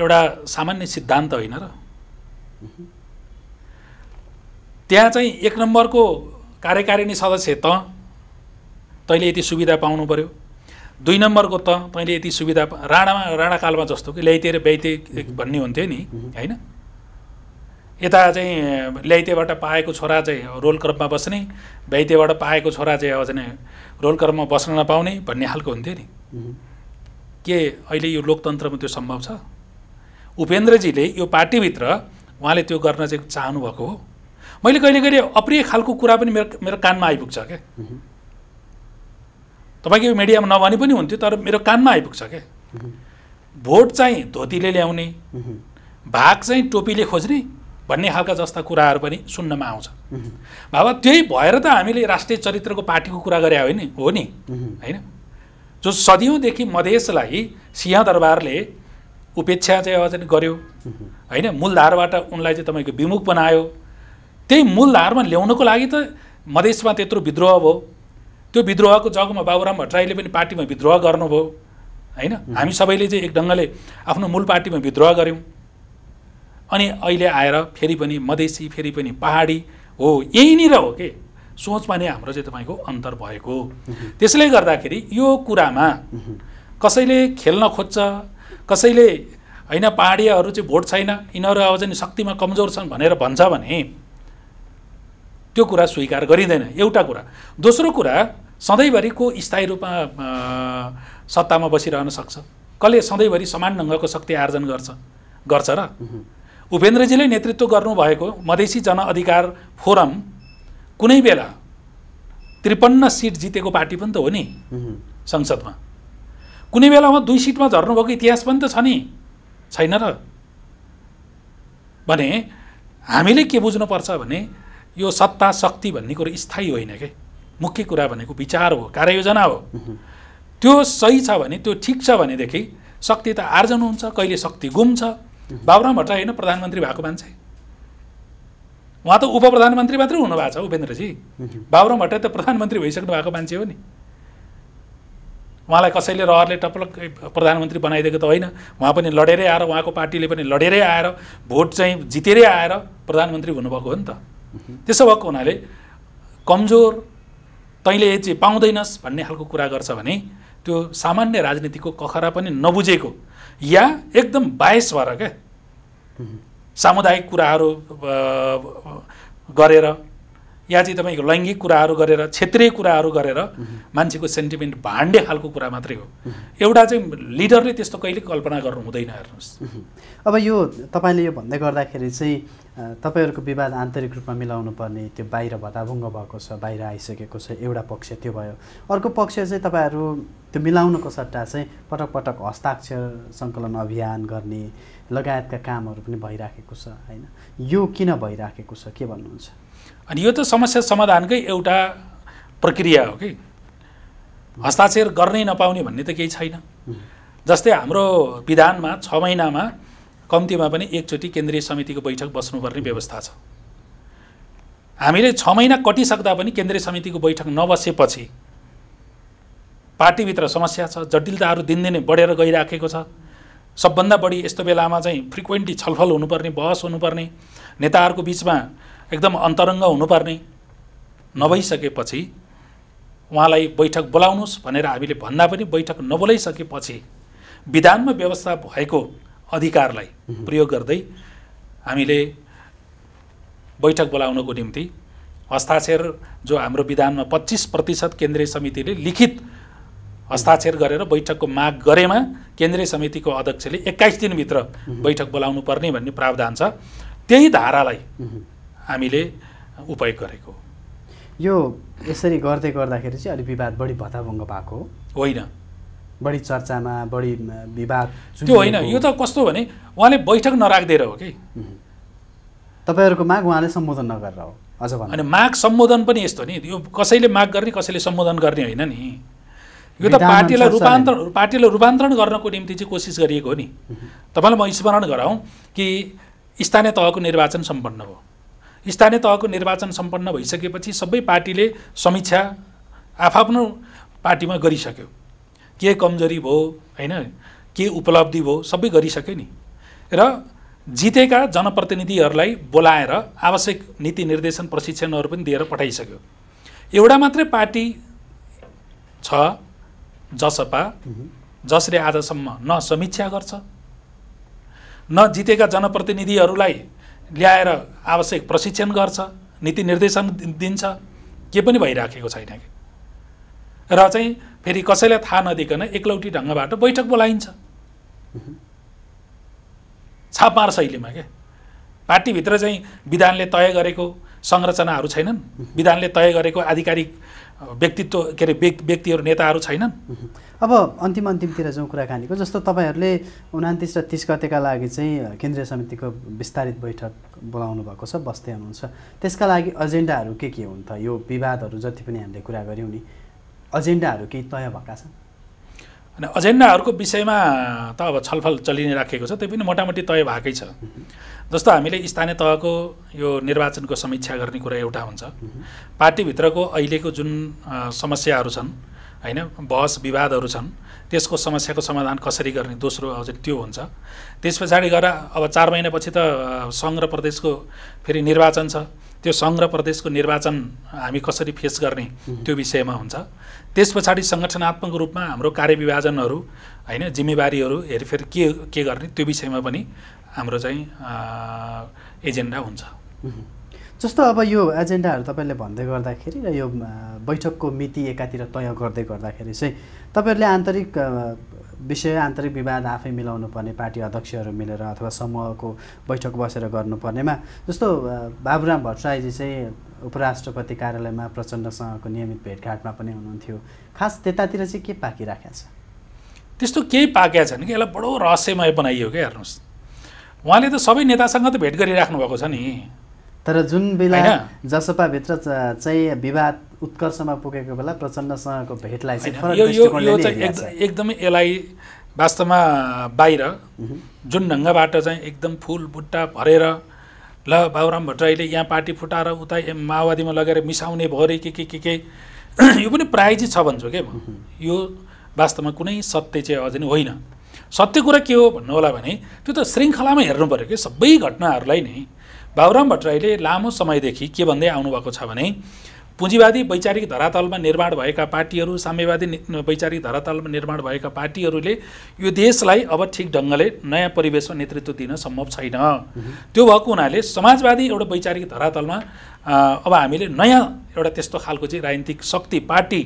एउटा सामान्य सिद्धान्त होइन र त्यहाँ चाहिँ एक नम्बरको कार्यकारिणी सदस्य त तैँले यति सुविधा पाउनु पऱ्यो दुई नम्बरको त तैँले यति सुविधा राणामा राणाकालमा जस्तो कि ल्याइते र ब्याइते भन्ने हुन्थ्यो नि होइन यता चाहिँ ल्याइतेबाट पाएको छोरा चाहिँ रोल क्रममा बस्ने ब्याइतेबाट पाएको छोरा चाहिँ अब चाहिँ रोल क्रममा बस्न नपाउने भन्ने खालको हुन्थ्यो नि के अहिले यो लोकतन्त्रमा त्यो सम्भव छ उपेन्द्रजीले यो पार्टीभित्र उहाँले त्यो गर्न चाहिँ चाहनुभएको हो मैले कहिले कहिले अप्रिय खालको कुरा पनि मेरो मेरो कानमा आइपुग्छ क्या तपाईँको मिडियामा नभने पनि हुन्थ्यो तर मेरो कानमा आइपुग्छ क्या भोट चाहिँ धोतीले ल्याउने भाग चाहिँ टोपीले खोज्ने भन्ने खालका जस्ता कुराहरू पनि सुन्नमा आउँछ बाबा त्यही भएर त हामीले राष्ट्रिय चरित्रको पार्टीको कुरा गरे होइन हो नि होइन जो सदियौँदेखि मधेसलाई सिंहदरबारले उपेक्षा चाहिँ गर्यो होइन मूलधारबाट उनलाई चाहिँ तपाईँको विमुख बनायो त्यही मूलधारमा ल्याउनको लागि त मधेसमा त्यत्रो विद्रोह भयो त्यो विद्रोहको जगमा बाबुराम भट्टराईले पनि पार्टीमा विद्रोह गर्नुभयो होइन हामी सबैले चाहिँ एक ढङ्गले आफ्नो मूल पार्टीमा विद्रोह गऱ्यौँ अनि अहिले आएर फेरि पनि मधेसी फेरि पनि पहाडी हो यहीँनिर हो कि सोचमा नै हाम्रो चाहिँ तपाईँको अन्तर भएको त्यसले गर्दाखेरि यो कुरामा कसैले खेल्न खोज्छ कसैले होइन पाहाडीहरू चाहिँ भोट छैन यिनीहरू अब चाहिँ शक्तिमा कमजोर छन् भनेर भन्छ भने त्यो कुरा स्वीकार गरिँदैन एउटा कुरा दोस्रो कुरा सधैँभरिको स्थायी रूपमा सत्तामा बसिरहन सक्छ कसले सधैँभरि समान ढङ्गको शक्ति आर्जन गर्छ गर्छ र उपेन्द्रजीले नेतृत्व गर्नुभएको मधेसी जनअधिकार फोरम कुनै बेला त्रिपन्न सिट जितेको पार्टी पनि त हो नि संसदमा कुनै बेलामा दुई सिटमा झर्नुभएको इतिहास पनि त छ नि छैन र भने हामीले के बुझ्नुपर्छ भने यो सत्ता शक्ति भन्ने कुरो स्थायी होइन कि मुख्य कुरा भनेको विचार हो कार्ययोजना हो त्यो सही छ भने त्यो ठिक छ भनेदेखि शक्ति त आर्जन हुन्छ कहिले शक्ति गुम्छ बाबुराम भट्टराई होइन प्रधानमन्त्री भएको मान्छे उहाँ त उप प्रधानमन्त्री मात्रै हुनुभएको छ उपेन्द्रजी बाबुराम भट्टराई त प्रधानमन्त्री भइसक्नु भएको मान्छे हो नि उहाँलाई कसैले रहरले टपलक प्रधानमन्त्री बनाइदिएको त होइन उहाँ पनि लडेरै आएर उहाँको पार्टीले पनि लडेरै आएर भोट चाहिँ जितेरै आएर प्रधानमन्त्री हुनुभएको हो नि त त्यसो भएको हुनाले कमजोर तैँले चाहिँ पाउँदैनस् भन्ने खालको कुरा गर्छ भने त्यो सामान्य राजनीतिको कखरा पनि नबुझेको या एकदम बायस भएर क्या सामुदायिक कुराहरू गरेर या चाहिँ तपाईँको लैङ्गिक कुराहरू गरेर क्षेत्रीय कुराहरू गरेर मान्छेको सेन्टिमेन्ट भाँड्ने खालको कुरा मात्रै हो एउटा चाहिँ लिडरले त्यस्तो कहिले कल्पना गर्नु हुँदैन हेर्नुहोस् अब यो तपाईँले यो भन्दै गर्दाखेरि चाहिँ तपाईँहरूको विवाद आन्तरिक रूपमा मिलाउनु पर्ने त्यो बाहिर भताभुङ्ग भएको छ बाहिर आइसकेको छ एउटा पक्ष त्यो भयो अर्को पक्ष चाहिँ तपाईँहरू त्यो मिलाउनुको सट्टा चाहिँ पटक पटक हस्ताक्षर सङ्कलन अभियान गर्ने लगायतका कामहरू पनि भइराखेको छ होइन यो किन भइराखेको छ के भन्नुहुन्छ अनि यो त समस्या समाधानकै एउटा प्रक्रिया हो कि हस्ताक्षर गर्नै नपाउने भन्ने त केही छैन जस्तै हाम्रो विधानमा छ महिनामा कम्तीमा पनि एकचोटि केन्द्रीय समितिको बैठक बस्नुपर्ने व्यवस्था छ हामीले छ महिना कटिसक्दा पनि केन्द्रीय समितिको बैठक नबसेपछि पार्टीभित्र समस्या छ जटिलताहरू दिनदिनै बढेर गइराखेको छ सबभन्दा बढी यस्तो बेलामा चाहिँ फ्रिक्वेन्टली छलफल हुनुपर्ने बहस हुनुपर्ने नेताहरूको बिचमा एकदम अन्तरङ्ग हुनुपर्ने नभइसकेपछि उहाँलाई बैठक बोलाउनुहोस् भनेर हामीले भन्दा पनि बैठक नबोलाइसकेपछि विधानमा व्यवस्था भएको अधिकारलाई प्रयोग गर्दै हामीले बैठक बोलाउनको निम्ति हस्ताक्षर जो हाम्रो विधानमा पच्चिस प्रतिशत केन्द्रीय समितिले लिखित हस्ताक्षर गरेर बैठकको माग गरेमा केन्द्रीय समितिको अध्यक्षले एक्काइस दिनभित्र बैठक बोलाउनु पर्ने भन्ने प्रावधान छ त्यही धारालाई हामीले उपयोग गरेको यो यसरी गर्दै गर्दाखेरि चाहिँ अलिक विवाद बढी भत्ताभङ्ग भएको होइन बढी चर्चामा बढी विवाद त्यो होइन यो त कस्तो भने उहाँले बैठक नराखिदिएर हो कि तपाईँहरूको माग उहाँले सम्बोधन नगरेर हो अझ अनि माग सम्बोधन पनि यस्तो नि यो कसैले माग गर्ने कसैले सम्बोधन गर्ने होइन नि यो त पार्टीलाई रूपान्तरण पार्टीलाई रूपान्तरण गर्नको निम्ति चाहिँ कोसिस गरिएको हो नि तपाईँलाई म स्मरण गराउँ कि स्थानीय तहको निर्वाचन सम्पन्न भयो स्थानीय तहको निर्वाचन सम्पन्न भइसकेपछि सबै पार्टीले समीक्षा आफआफ्नो पार्टीमा गरिसक्यो के कमजोरी भयो होइन के उपलब्धि भयो सबै गरिसक्यो नि र जितेका जनप्रतिनिधिहरूलाई बोलाएर आवश्यक नीति निर्देशन प्रशिक्षणहरू पनि दिएर पठाइसक्यो एउटा मात्रै पार्टी छ जसपा जसले आजसम्म न समीक्षा गर्छ न जितेका जनप्रतिनिधिहरूलाई ल्याएर आवश्यक प्रशिक्षण गर्छ नीति निर्देशन दिन्छ के पनि भइराखेको छैन कि र चाहिँ फेरि कसैलाई थाहा नदिकन एकलौटी ढङ्गबाट बैठक बोलाइन्छ छापमार शैलीमा क्या पार्टीभित्र चाहिँ विधानले तय गरेको संरचनाहरू छैनन् विधानले तय गरेको आधिकारिक व्यक्तित्व के अरे व्यक्तिहरू नेताहरू छैनन् अब अन्तिम अन्तिमतिर जाउँ कुराकानीको जस्तो तपाईँहरूले उनातिस र तिस गतेका लागि चाहिँ केन्द्रीय समितिको विस्तारित बैठक बोलाउनु भएको छ बस्दै हुनुहुन्छ त्यसका लागि एजेन्डाहरू के के हुन्छ यो विवादहरू जति पनि हामीले कुरा गऱ्यौँ नि एजेन्डाहरू केही तय भएका छन् अनि एजेन्डाहरूको विषयमा त अब छलफल चलि नै राखेको छ त्यो पनि मोटामोटी तय भएकै छ जस्तो हामीले स्थानीय तहको यो निर्वाचनको समीक्षा गर्ने कुरा एउटा हुन्छ पार्टीभित्रको अहिलेको जुन समस्याहरू छन् होइन बहस विवादहरू छन् त्यसको समस्याको समाधान कसरी गर्ने दोस्रो अझ त्यो हुन्छ त्यस पछाडि गएर अब चार महिनापछि त सङ्घ र प्रदेशको फेरि निर्वाचन छ त्यो सङ्घ प्रदेशको निर्वाचन हामी कसरी फेस गर्ने त्यो विषयमा हुन्छ त्यस पछाडि सङ्गठनात्मक रूपमा हाम्रो कार्यविभाजनहरू होइन जिम्मेवारीहरू हेरफेर के के गर्ने त्यो विषयमा पनि हाम्रो चाहिँ एजेन्डा हुन्छ जस्तो अब यो एजेन्डाहरू तपाईँले भन्दै गर्दाखेरि र यो बैठकको मिति एकातिर तय गर्दै गर्दाखेरि चाहिँ तपाईँहरूले आन्तरिक विषय आन्तरिक विवाद आफै मिलाउनु पर्ने पार्टी अध्यक्षहरू मिलेर अथवा समूहको बैठक बसेर गर्नुपर्नेमा जस्तो बाबुराम भट्टराईजी चाहिँ उपराष्ट्रपति कार्यालयमा प्रचण्डसँगको नियमित भेटघाटमा पनि हुनुहुन्थ्यो खास त्यतातिर चाहिँ के पाकिराखेको छ त्यस्तो केही पाकेका छैन कि यसलाई बडो रहस्यमय बनाइयो क्या हेर्नुहोस् उहाँले त सबै नेतासँग त भेट गरिराख्नु भएको छ नि तर जुन बेला जसपाभित्र चाहिँ विवाद उत्कर्षमा पुगेको बेला प्रचण्डसँगको भेटलाई चाहिँ यो यो चाहिँ एकदमै यसलाई वास्तवमा बाहिर जुन ढङ्गबाट चाहिँ एकदम फुल बुट्टा भरेर ल बाबुराम भट्टराईले यहाँ पार्टी फुटाएर उता माओवादीमा लगेर मिसाउने भयो अरे के के के के (clears throat) यो पनि प्राय चाहिँ छ भन्छु के म यो वास्तवमा कुनै सत्य चाहिँ अझै नै होइन सत्य कुरा के हो भन्नु होला भने त्यो त श्रृङ्खलामा हेर्नु पऱ्यो कि सबै घटनाहरूलाई नै बाबुराम भट्टराईले लामो समयदेखि के भन्दै आउनुभएको छ भने पुँजीवादी वैचारिक धरातलमा निर्माण भएका पार्टीहरू साम्यवादी वैचारिक धरातलमा निर्माण भएका पार्टीहरूले यो देशलाई अब ठिक ढङ्गले नयाँ परिवेशमा नेतृत्व दिन सम्भव छैन त्यो भएको हुनाले समाजवादी एउटा वैचारिक धरातलमा अब हामीले नयाँ एउटा त्यस्तो खालको चाहिँ राजनीतिक शक्ति पार्टी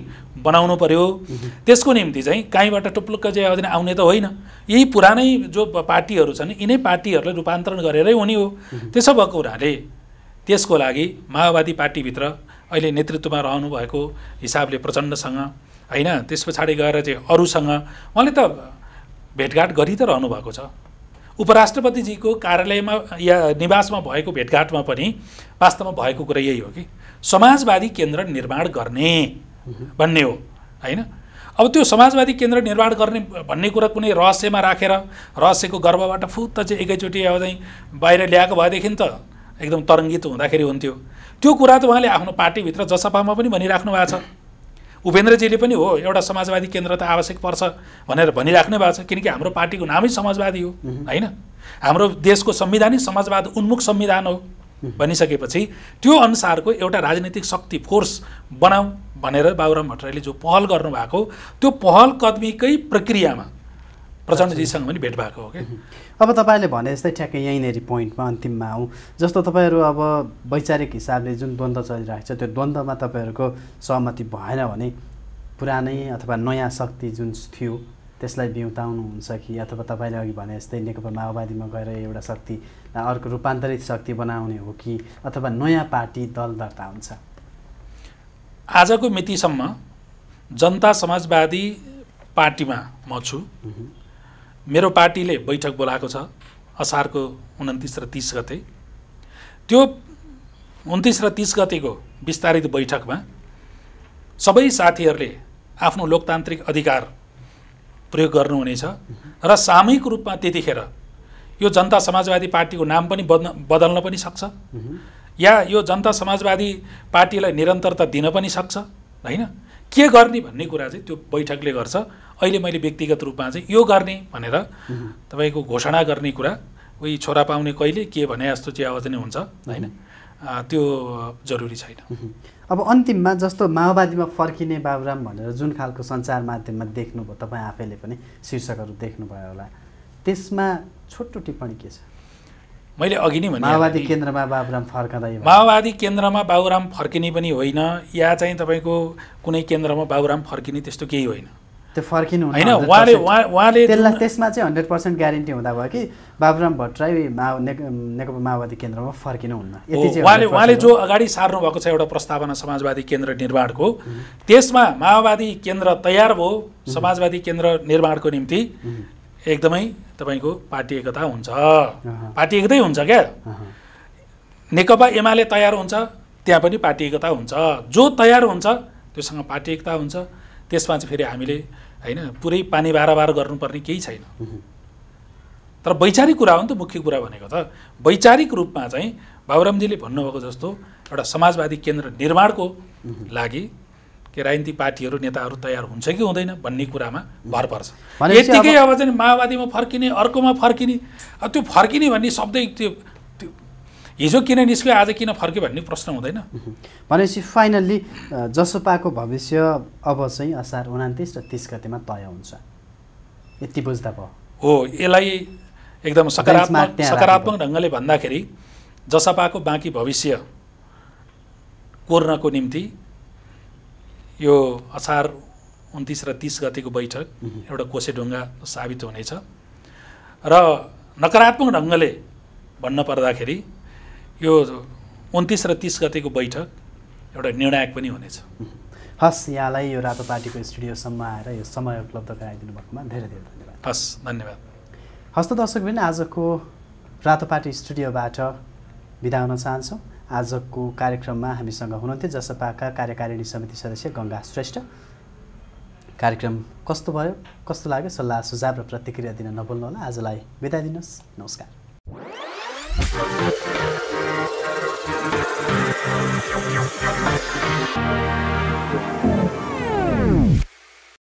बनाउनु पर्यो त्यसको निम्ति चाहिँ कहीँबाट टुप्लुक्क चाहिँ अझै आउने त होइन यही पुरानै जो पार्टीहरू छन् यिनै पार्टीहरूलाई रूपान्तरण गरेरै हुने हो त्यसो भएको हुनाले त्यसको लागि माओवादी पार्टीभित्र अहिले नेतृत्वमा रहनु भएको हिसाबले प्रचण्डसँग होइन त्यस पछाडि गएर चाहिँ अरूसँग उहाँले त भेटघाट गरी त रहनु भएको छ उपराष्ट्रपतिजीको कार्यालयमा या निवासमा भएको भेटघाटमा पनि वास्तवमा भएको कुरा यही हो कि समाजवादी केन्द्र निर्माण गर्ने भन्ने हो होइन अब त्यो समाजवादी केन्द्र निर्माण गर्ने भन्ने कुरा कुनै रहस्यमा राखेर रहस्यको गर्वबाट फुत्त चाहिँ एकैचोटि अब चाहिँ बाहिर ल्याएको भएदेखि त एकदम तरङ्गित हुँदाखेरि हुन्थ्यो त्यो कुरा त उहाँले आफ्नो पार्टीभित्र जसपामा पनि भनिराख्नु भएको छ उपेन्द्रजीले पनि हो एउटा समाजवादी केन्द्र त आवश्यक पर्छ भनेर भनिराख्नु भएको छ किनकि हाम्रो पार्टीको नामै समाजवादी हो होइन हाम्रो देशको संविधानै समाजवाद उन्मुख संविधान हो भनिसकेपछि त्यो अनुसारको एउटा राजनीतिक शक्ति फोर्स बनाऊ भनेर बाबुराम भट्टराईले जो पहल गर्नुभएको त्यो पहल कदमीकै प्रक्रियामा प्रचण्डजीसँग पनि भेट भएको हो कि अब तपाईँले भने जस्तै ठ्याक्कै यहीँनेरि पोइन्टमा अन्तिममा आउँ जस्तो तपाईँहरू अब वैचारिक हिसाबले जुन द्वन्द्व चलिरहेको छ त्यो द्वन्द्वमा तपाईँहरूको सहमति भएन भने पुरानै अथवा नयाँ शक्ति जुन थियो त्यसलाई बिउताउनुहुन्छ कि अथवा तपाईँले अघि भने जस्तै नेकपा माओवादीमा गएर एउटा शक्ति अर्को रूपान्तरित शक्ति बनाउने हो कि अथवा नयाँ पार्टी दल दर्ता हुन्छ आजको मितिसम्म जनता समाजवादी पार्टीमा म छु मेरो पार्टीले बैठक बोलाएको छ असारको उन्तिस र तिस गते त्यो उन्तिस र तिस गतेको विस्तारित बैठकमा सबै साथीहरूले आफ्नो लोकतान्त्रिक अधिकार प्रयोग गर्नुहुनेछ र सामूहिक रूपमा त्यतिखेर यो जनता समाजवादी पार्टीको नाम पनि बद्न बदल्न पनि सक्छ या यो जनता समाजवादी पार्टीलाई निरन्तरता दिन पनि सक्छ होइन के गर्ने भन्ने कुरा चाहिँ त्यो बैठकले गर्छ अहिले मैले व्यक्तिगत रूपमा चाहिँ यो गर्ने भनेर तपाईँको घोषणा गर्ने कुरा उही छोरा पाउने कहिले के भने जस्तो चाहिँ आवाज नै हुन्छ होइन त्यो जरुरी छैन अब अन्तिममा जस्तो माओवादीमा फर्किने बाबुराम भनेर जुन खालको सञ्चार माध्यममा देख्नुभयो तपाईँ आफैले पनि शीर्षकहरू देख्नुभयो होला त्यसमा छोटो टिप्पणी के छ मैले अघि नै भने माओवादी केन्द्रमा बाबुराम फर्कदै माओवादी केन्द्रमा बाबुराम फर्किने पनि होइन या चाहिँ तपाईँको कुनै केन्द्रमा बाबुराम फर्किने त्यस्तो केही होइन त्यो फर्किनु होइन उहाँले उहाँले त्यसलाई त्यसमा चाहिँ हन्ड्रेड पर्सेन्ट ग्यारेन्टी हुँदा भयो कि बाबुराम भट्टराई माओ नेकपा माओवादी केन्द्रमा फर्किनु हुन्न उहाँले उहाँले जो अगाडि सार्नु भएको छ एउटा प्रस्तावना समाजवादी केन्द्र निर्माणको त्यसमा माओवादी केन्द्र तयार भयो समाजवादी केन्द्र निर्माणको निम्ति एकदमै तपाईँको पार्टी एकता हुन्छ पार्टी एकतै हुन्छ क्या नेकपा एमाले तयार हुन्छ त्यहाँ पनि पार्टी एकता हुन्छ जो तयार हुन्छ त्योसँग पार्टी एकता हुन्छ त्यसमा चाहिँ फेरि हामीले होइन पुरै पानी बाराबार गर्नुपर्ने केही छैन तर वैचारिक कुरा हो नि त मुख्य कुरा भनेको त वैचारिक रूपमा चाहिँ बाबुरामजीले भन्नुभएको जस्तो एउटा समाजवादी केन्द्र निर्माणको लागि के राजनीतिक पार्टीहरू नेताहरू तयार हुन्छ कि हुँदैन भन्ने कुरामा भर पर्छ यतिकै अब चाहिँ माओवादीमा फर्किने अर्कोमा फर्किने त्यो फर्किने भन्ने शब्दै त्यो हिजो किन निस्क्यो आज किन फर्क्यो भन्ने प्रश्न हुँदैन भनेपछि फाइनल्ली जसपाको भविष्य अब चाहिँ असार उनातिस र तिस गतेमा तय हुन्छ यति बुझ्दा भयो हो यसलाई एकदम सकारात्मक सकारात्मक ढङ्गले भन्दाखेरि जसपाको बाँकी भविष्य कोर्नको निम्ति यो असार उन्तिस र तिस गतिको बैठक एउटा कोसेढुङ्गा साबित हुनेछ र नकारात्मक ढङ्गले भन्न पर्दाखेरि यो उन्तिस र तिस गतेको बैठक एउटा निर्णायक पनि हुनेछ हस् यहाँलाई यो रातो पार्टीको स्टुडियोसम्म आएर यो समय उपलब्ध गराइदिनु भएकोमा धेरै धेरै धन्यवाद हस् धन्यवाद हस्त दर्शकबिन आजको रातो पार्टी स्टुडियोबाट बिदा हुन चाहन्छौँ आजको कार्यक्रममा हामीसँग हुनुहुन्थ्यो जसपाका कार्यकारिणी समिति सदस्य गङ्गा श्रेष्ठ कार्यक्रम कस्तो भयो कस्तो लाग्यो सल्लाह सुझाव र प्रतिक्रिया दिन होला आजलाई बिदा दिनुहोस् नमस्कार Thank you.